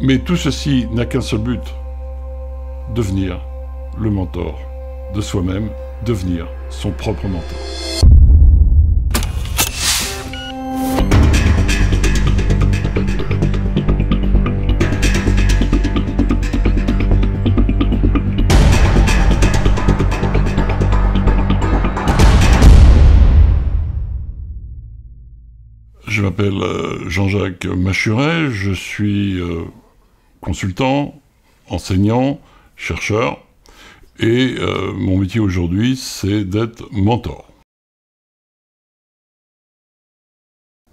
Mais tout ceci n'a qu'un seul but, devenir le mentor de soi-même, devenir son propre mentor. Je m'appelle euh, Jean-Jacques Machuret, je suis euh, consultant, enseignant, chercheur, et euh, mon métier aujourd'hui, c'est d'être mentor.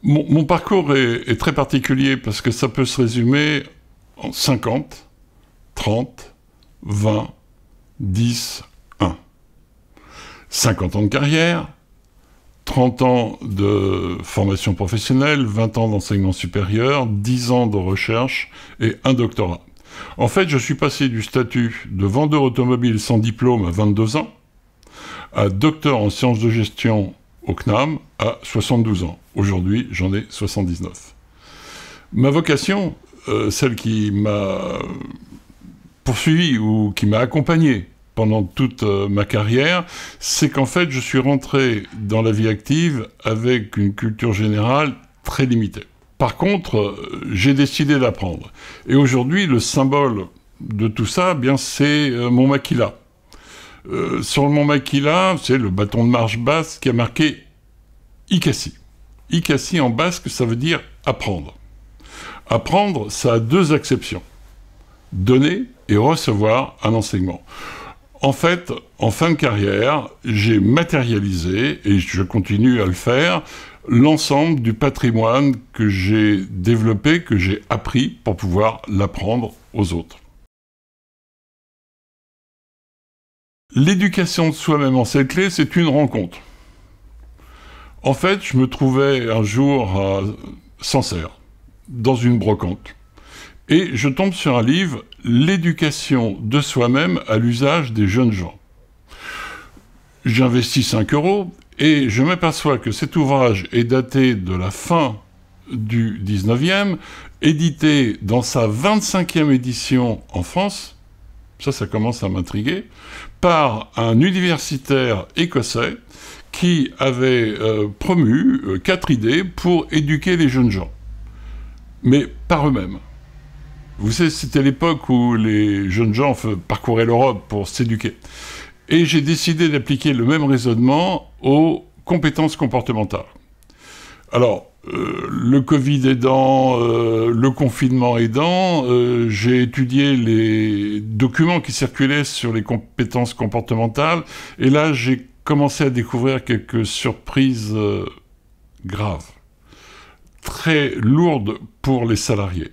Mon, parcours est, très particulier parce que ça peut se résumer en 50, 30, 20, 10, 1. 50 ans de carrière, 30 ans de formation professionnelle, 20 ans d'enseignement supérieur, 10 ans de recherche et un doctorat. En fait, je suis passé du statut de vendeur automobile sans diplôme à 22 ans à docteur en sciences de gestion au CNAM à 72 ans. Aujourd'hui, j'en ai 79. Ma vocation, euh, celle qui m'a poursuivi ou qui m'a accompagné pendant toute euh, ma carrière, c'est qu'en fait, je suis rentré dans la vie active avec une culture générale très limitée. Par contre, euh, j'ai décidé d'apprendre. Et aujourd'hui, le symbole de tout ça, eh bien, c'est euh, mon maquila. sur mon mont c'est le bâton de marche basse qui a marqué Icassi. Icassi en basque, ça veut dire apprendre. Apprendre, ça a deux acceptions. Donner et recevoir un enseignement. En fait, en fin de carrière, j'ai matérialisé, et je continue à le faire, l'ensemble du patrimoine que j'ai développé, que j'ai appris pour pouvoir l'apprendre aux autres. L'éducation de soi-même en cette clé, c'est une rencontre. En fait, je me trouvais un jour à Sancerre, dans une brocante et je tombe sur un livre, L'éducation de soi-même à l'usage des jeunes gens. J'investis 5 euros et je m'aperçois que cet ouvrage est daté de la fin du 19e, édité dans sa 25e édition en France, ça ça commence à m'intriguer, par un universitaire écossais qui avait euh, promu 4 euh, quatre idées pour éduquer les jeunes gens, mais par eux-mêmes. Vous savez, c'était l'époque où les jeunes gens parcouraient l'Europe pour s'éduquer. Et j'ai décidé d'appliquer le même raisonnement aux compétences comportementales. Alors, euh, le Covid aidant, euh, le confinement aidant, euh, j'ai étudié les documents qui circulaient sur les compétences comportementales, et là j'ai commencé à découvrir quelques surprises graves, très lourdes pour les salariés.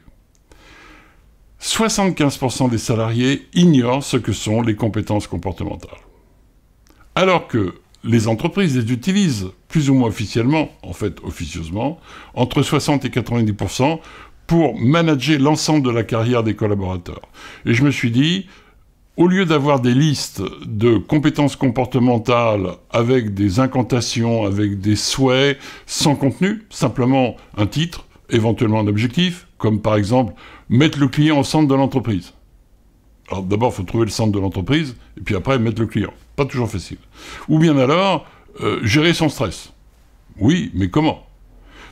75% des salariés ignorent ce que sont les compétences comportementales. Alors que les entreprises les utilisent, plus ou moins officiellement, en fait officieusement, entre 60 et 90% pour manager l'ensemble de la carrière des collaborateurs. Et je me suis dit, au lieu d'avoir des listes de compétences comportementales avec des incantations, avec des souhaits sans contenu, simplement un titre, éventuellement un objectif, comme par exemple mettre le client au centre de l'entreprise. Alors d'abord, il faut trouver le centre de l'entreprise, et puis après, mettre le client. Pas toujours facile. Ou bien alors, euh, gérer son stress. Oui, mais comment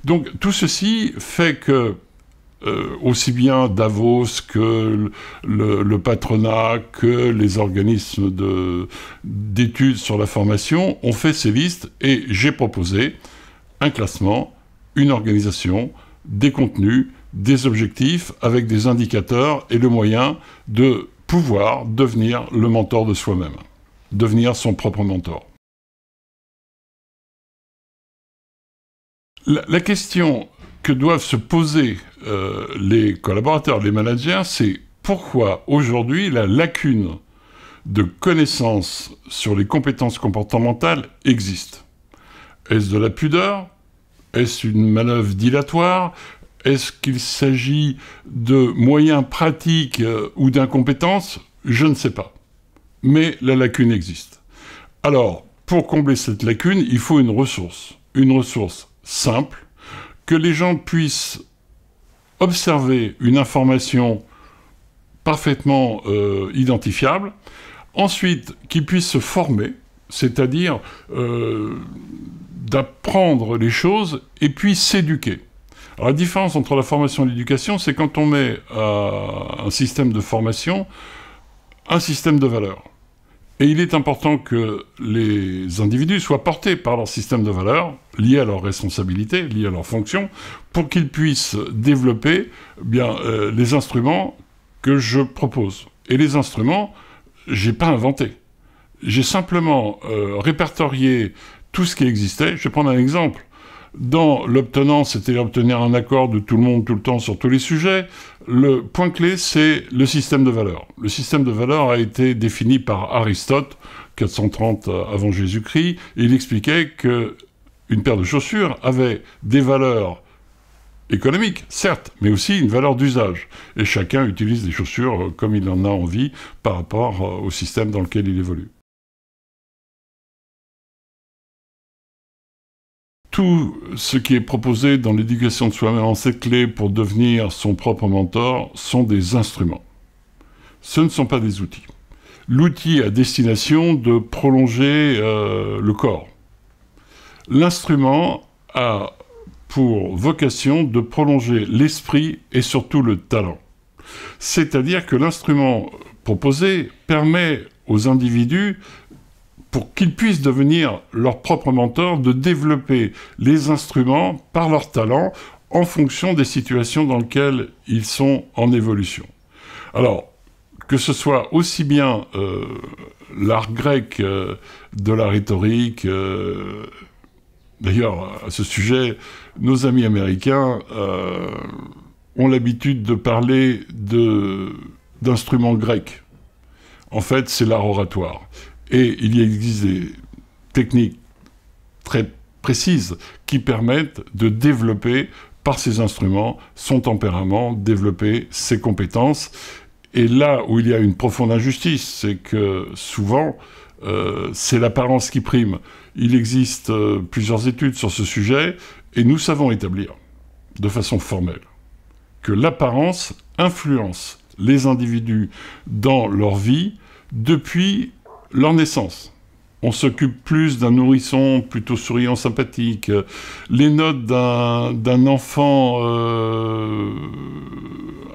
Donc tout ceci fait que euh, aussi bien Davos que le, le patronat, que les organismes d'études sur la formation ont fait ces listes et j'ai proposé un classement, une organisation, des contenus, des objectifs avec des indicateurs et le moyen de pouvoir devenir le mentor de soi-même, devenir son propre mentor. La, question que doivent se poser euh, les collaborateurs, les managers, c'est pourquoi aujourd'hui la lacune de connaissances sur les compétences comportementales existe. Est-ce de la pudeur Est-ce une manœuvre dilatoire est-ce qu'il s'agit de moyens pratiques euh, ou d'incompétence Je ne sais pas. Mais la lacune existe. Alors, pour combler cette lacune, il faut une ressource. Une ressource simple, que les gens puissent observer une information parfaitement euh, identifiable, ensuite qu'ils puissent se former, c'est-à-dire euh, d'apprendre les choses et puis s'éduquer la différence entre la formation et l'éducation, c'est quand on met à euh, un système de formation, un système de valeurs. Et il est important que les individus soient portés par leur système de valeurs, liés à leurs responsabilités, liés à leurs fonctions, pour qu'ils puissent développer eh bien, euh, les instruments que je propose. Et les instruments, je n'ai pas inventé. J'ai simplement euh, répertorié tout ce qui existait. Je vais prendre un exemple. Dans l'obtenance, c'est-à-dire obtenir un accord de tout le monde tout le temps sur tous les sujets. Le point clé, c'est le système de valeurs. Le système de valeurs a été défini par Aristote, 430 avant Jésus-Christ. Il expliquait que une paire de chaussures avait des valeurs économiques, certes, mais aussi une valeur d'usage. Et chacun utilise des chaussures comme il en a envie par rapport euh, au système dans lequel il évolue. tout ce qui est proposé dans l'éducation de soi-même en cette clé pour devenir son propre mentor sont des instruments. Ce ne sont pas des outils. L'outil a destination de prolonger euh, le corps. L'instrument a pour vocation de prolonger l'esprit et surtout le talent. C'est-à-dire que l'instrument proposé permet aux individus pour qu'ils puissent devenir leur propre mentor, de développer les instruments par leur talent en fonction des situations dans lesquelles ils sont en évolution. Alors, que ce soit aussi bien euh, l'art grec euh, de la rhétorique, euh, d'ailleurs à ce sujet, nos amis américains ont l'habitude de parler d'instruments grecs. En fait, c'est l'art oratoire. Et il existe des techniques très précises qui permettent de développer par ces instruments son tempérament, développer ses compétences. Et là où il y a une profonde injustice, c'est que souvent, euh, c'est l'apparence qui prime. Il existe euh, plusieurs études sur ce sujet et nous savons établir, de façon formelle, que l'apparence influence les individus dans leur vie depuis leur naissance. On s'occupe plus d'un nourrisson plutôt souriant, sympathique. Les notes d'un enfant euh,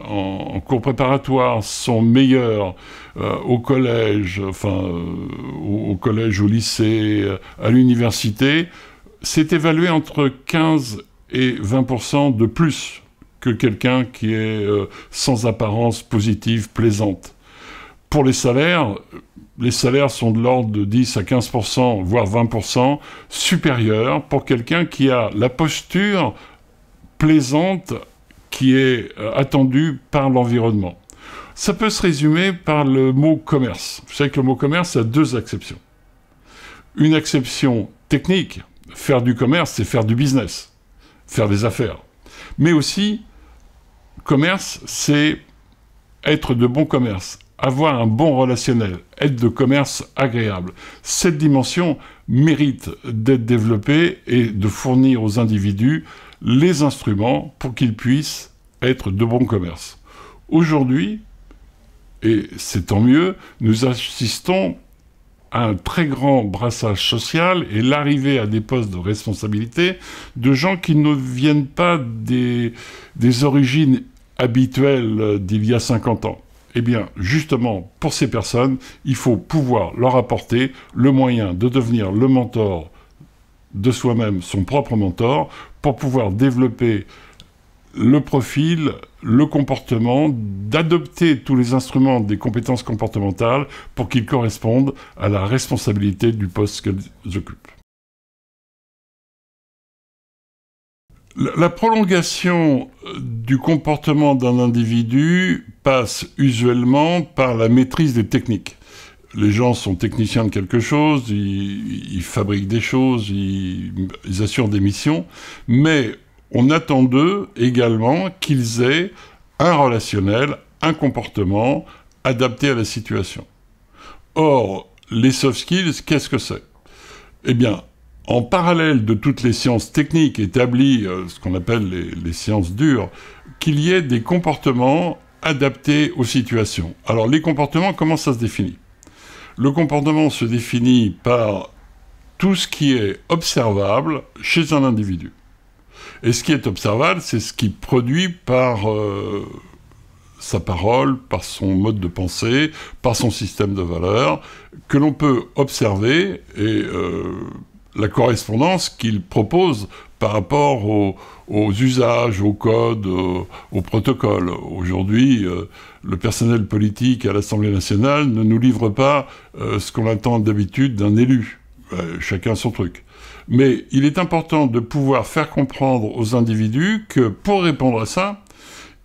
en, cours préparatoire sont meilleures euh, au collège, enfin euh, au, au, collège, au lycée, à l'université. C'est évalué entre 15 et 20 de plus que quelqu'un qui est sans apparence positive, plaisante pour les salaires, les salaires sont de l'ordre de 10 à 15%, voire 20% supérieurs pour quelqu'un qui a la posture plaisante qui est euh, attendue par l'environnement. Ça peut se résumer par le mot commerce. Vous savez que le mot commerce a deux exceptions. Une exception technique, faire du commerce, c'est faire du business, faire des affaires. Mais aussi, commerce, c'est être de bon commerce, avoir un bon relationnel, être de commerce agréable. Cette dimension mérite d'être développée et de fournir aux individus les instruments pour qu'ils puissent être de bon commerce. Aujourd'hui, et c'est tant mieux, nous assistons à un très grand brassage social et l'arrivée à des postes de responsabilité de gens qui ne viennent pas des, des origines habituelles d'il y a 50 ans eh bien, justement, pour ces personnes, il faut pouvoir leur apporter le moyen de devenir le mentor de soi-même, son propre mentor, pour pouvoir développer le profil, le comportement, d'adopter tous les instruments des compétences comportementales pour qu'ils correspondent à la responsabilité du poste qu'elles occupent. La prolongation euh, du comportement d'un individu passe usuellement par la maîtrise des techniques. Les gens sont techniciens de quelque chose, ils, fabriquent des choses, ils, assurent des missions, mais on attend d'eux également qu'ils aient un relationnel, un comportement adapté à la situation. Or, les soft skills, qu'est-ce que c'est Eh bien, en parallèle de toutes les sciences techniques établies, euh, ce qu'on appelle les, les sciences dures, qu'il y ait des comportements adapté aux situations. Alors les comportements, comment ça se définit Le comportement se définit par tout ce qui est observable chez un individu. Et ce qui est observable, c'est ce qui produit par euh, sa parole, par son mode de pensée, par son système de valeurs, que l'on peut observer et euh, la correspondance qu'il propose par rapport aux, usages, aux codes, euh, aux, protocole. protocoles. Aujourd'hui, euh, le personnel politique à l'Assemblée nationale ne nous livre pas euh, ce qu'on attend d'habitude d'un élu. chacun son truc. Mais il est important de pouvoir faire comprendre aux individus que pour répondre à ça,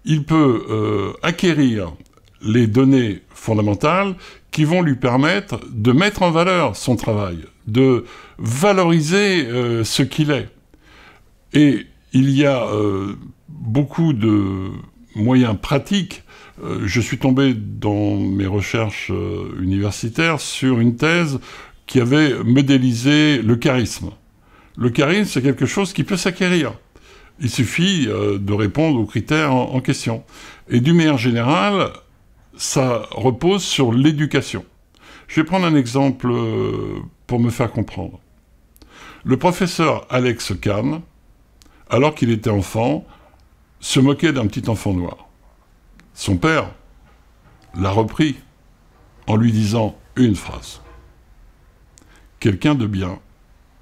il peut acquérir les données fondamentales qui vont lui permettre de mettre en valeur son travail, de valoriser euh, ce qu'il est. Et il y a euh, beaucoup de moyens pratiques. Euh, je suis tombé dans mes recherches universitaires sur une thèse qui avait modélisé le charisme. Le charisme, c'est quelque chose qui peut s'acquérir. Il suffit de répondre aux critères en, question. Et du meilleur général, ça repose sur l'éducation. Je vais prendre un exemple euh, pour me faire comprendre. Le professeur Alex Kahn, alors qu'il était enfant, se moquait d'un petit enfant noir. Son père l'a repris en lui disant une phrase. Quelqu'un de bien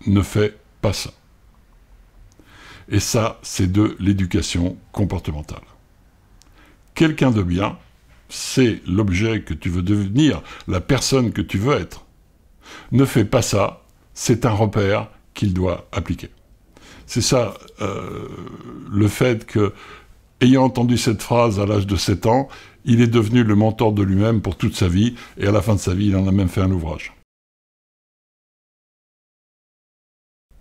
ne fait pas ça. Et ça, c'est de l'éducation comportementale. Quelqu'un de bien c'est l'objet que tu veux devenir, la personne que tu veux être. Ne fais pas ça, c'est un repère qu'il doit appliquer. C'est ça euh, le fait que, ayant entendu cette phrase à l'âge de 7 ans, il est devenu le mentor de lui-même pour toute sa vie, et à la fin de sa vie, il en a même fait un ouvrage.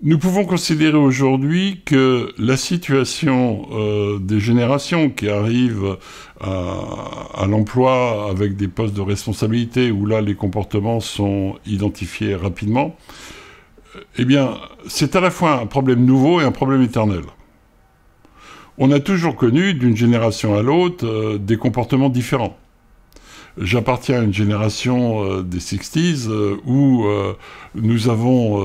Nous pouvons considérer aujourd'hui que la situation euh, des générations qui arrivent à, l'emploi avec des postes de responsabilité où là les comportements sont identifiés rapidement, euh, eh bien c'est à la fois un problème nouveau et un problème éternel. On a toujours connu d'une génération à l'autre euh, des comportements différents j'appartiens à une génération euh, des 60s euh, où euh, nous avons,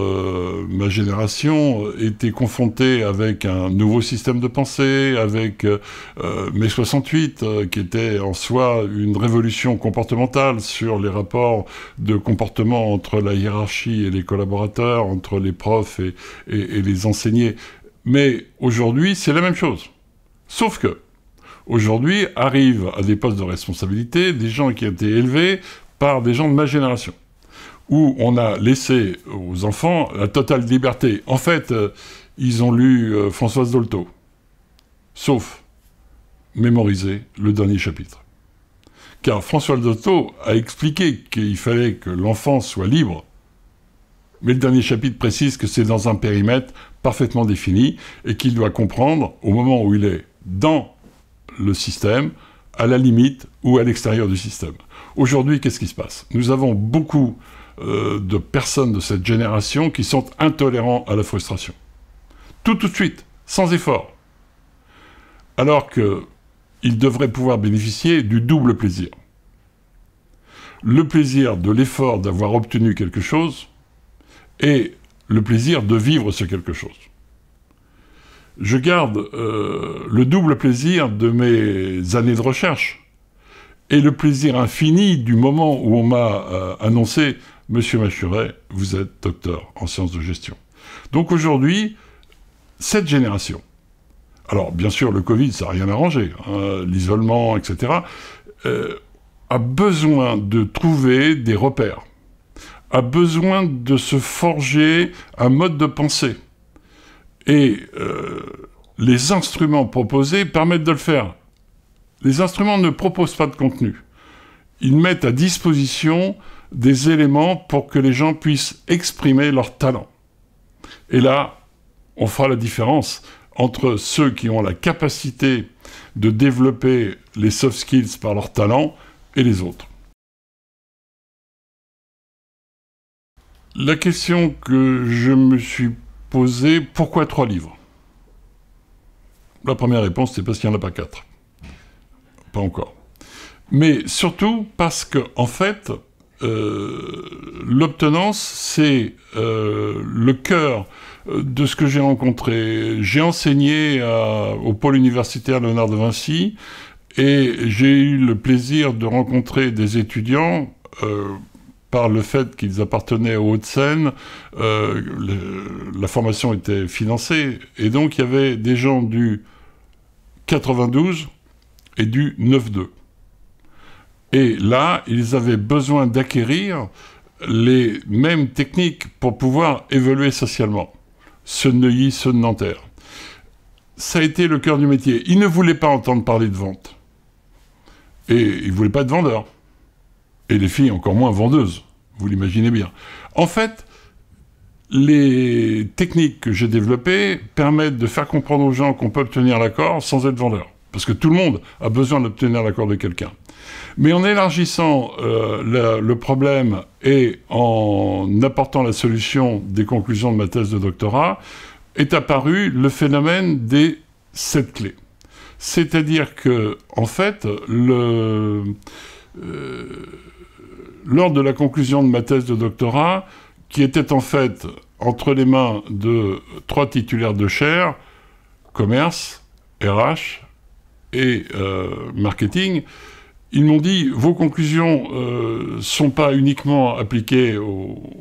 ma génération, été confrontée avec un nouveau système de pensée, avec mai 68, qui était en soi une révolution comportementale sur les rapports de comportement entre la hiérarchie et les collaborateurs, entre les profs et, et les enseignés. Mais aujourd'hui, c'est la même chose. Sauf que, aujourd'hui arrivent à des postes de responsabilité des gens qui ont été élevés par des gens de ma génération, où on a laissé aux enfants la totale liberté. En fait, euh, ils ont lu euh, Françoise Dolto, sauf mémoriser le dernier chapitre. Car François Dolto a expliqué qu'il fallait que l'enfant soit libre, mais le dernier chapitre précise que c'est dans un périmètre parfaitement défini et qu'il doit comprendre au moment où il est dans le système, à la limite ou à l'extérieur du système. Aujourd'hui, qu'est-ce qui se passe Nous avons beaucoup euh, de personnes de cette génération qui sont intolérants à la frustration. Tout tout de suite, sans effort. Alors qu'ils devraient pouvoir bénéficier du double plaisir. Le plaisir de l'effort d'avoir obtenu quelque chose et le plaisir de vivre ce quelque chose je garde euh, le double plaisir de mes années de recherche et le plaisir infini du moment où on m'a euh, annoncé « Monsieur Machuret, vous êtes docteur en sciences de gestion ». Donc aujourd'hui, cette génération, alors bien sûr le Covid, ça n'a rien arrangé, hein, l'isolement, etc., euh, a besoin de trouver des repères, a besoin de se forger un mode de pensée, et euh, les instruments proposés permettent de le faire. Les instruments ne proposent pas de contenu. Ils mettent à disposition des éléments pour que les gens puissent exprimer leur talent. Et là, on fera la différence entre ceux qui ont la capacité de développer les soft skills par leur talent et les autres. La question que je me suis Poser pourquoi trois livres La première réponse, c'est parce qu'il n'y en a pas quatre. Pas encore. Mais surtout parce que, en fait, euh, l'obtenance, c'est euh, le cœur de ce que j'ai rencontré. J'ai enseigné au pôle universitaire Léonard de Vinci et j'ai eu le plaisir de rencontrer des étudiants euh, par le fait qu'ils appartenaient aux Hauts-de-Seine, euh, la formation était financée. Et donc, il y avait des gens du 92 et du 92. Et là, ils avaient besoin d'acquérir les mêmes techniques pour pouvoir évoluer socialement. Ce Neuilly, ce Nanterre. Ça a été le cœur du métier. Ils ne voulaient pas entendre parler de vente. Et ils ne voulaient pas être vendeurs et les filles encore moins vendeuses, vous l'imaginez bien. En fait, les techniques que j'ai développées permettent de faire comprendre aux gens qu'on peut obtenir l'accord sans être vendeur. Parce que tout le monde a besoin d'obtenir l'accord de quelqu'un. Mais en élargissant euh, le problème et en apportant la solution des conclusions de ma thèse de doctorat, est apparu le phénomène des sept clés. C'est-à-dire que, en fait, le... Euh, lors de la conclusion de ma thèse de doctorat, qui était en fait entre les mains de trois titulaires de chair, commerce, RH et euh, marketing, ils m'ont dit vos conclusions ne euh, sont pas uniquement appliquées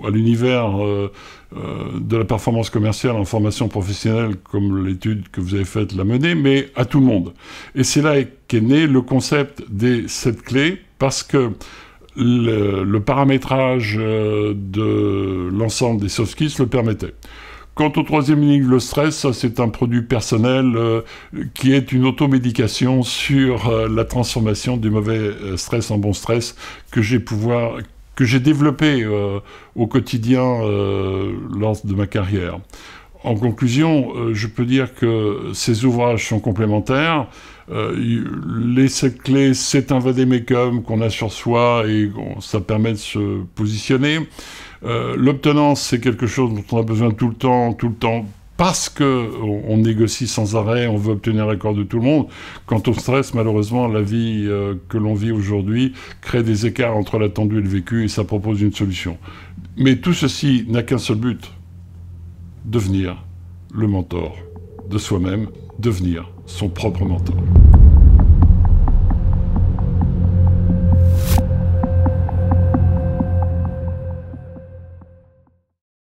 à l'univers euh, de la performance commerciale en formation professionnelle, comme l'étude que vous avez faite l'a menée, mais à tout le monde. Et c'est là qu'est né le concept des sept clés, parce que le, paramétrage euh, de l'ensemble des soft le permettait. Quant au troisième ligne, le stress, c'est un produit personnel euh, qui est une automédication sur euh, la transformation du mauvais stress en bon stress que j'ai développé au quotidien lors de ma carrière. En conclusion, je peux dire que ces ouvrages sont complémentaires. Euh, les sept clés, c'est un vademecum qu'on a sur soi et ça permet de se positionner. Euh, l'obtenance, c'est quelque chose dont on a besoin tout le temps, tout le temps, parce qu'on négocie sans arrêt, on veut obtenir l'accord de tout le monde. Quand on stresse, malheureusement, la vie euh, que l'on vit aujourd'hui crée des écarts entre l'attendu et le vécu et ça propose une solution. Mais tout ceci n'a qu'un seul but, devenir le mentor de soi-même devenir son propre mentor.